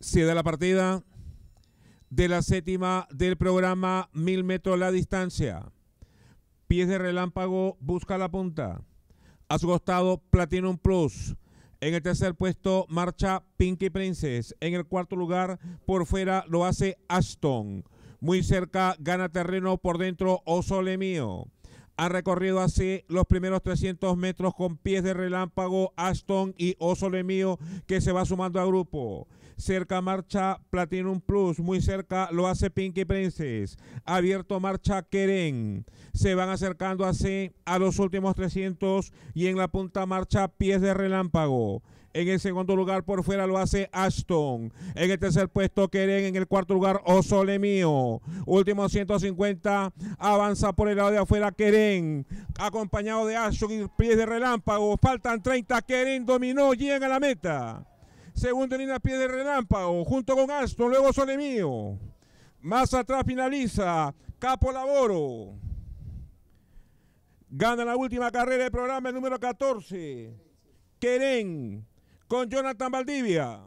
se la partida de la séptima del programa Mil metros la distancia. Pies de relámpago busca la punta. A su costado, Platinum Plus. En el tercer puesto marcha Pinky Princess. En el cuarto lugar, por fuera, lo hace Aston. Muy cerca, gana terreno por dentro, Osole Mío. Ha recorrido así los primeros 300 metros con pies de relámpago Aston y Oso mío, que se va sumando al grupo. Cerca marcha Platinum Plus, muy cerca lo hace Pinky Princess. Abierto marcha Keren. Se van acercando así a los últimos 300 y en la punta marcha pies de relámpago. En el segundo lugar por fuera lo hace Ashton. En el tercer puesto Keren. En el cuarto lugar Osolemío. Oh Último 150. Avanza por el lado de afuera Keren. Acompañado de Ashton y pies de relámpago. Faltan 30. Keren dominó. Llega a la meta. Segundo en línea pies de relámpago. Junto con Ashton. Luego Osolemío. Más atrás finaliza Capo Laboro. Gana la última carrera del programa, el número 14. Keren con Jonathan Valdivia.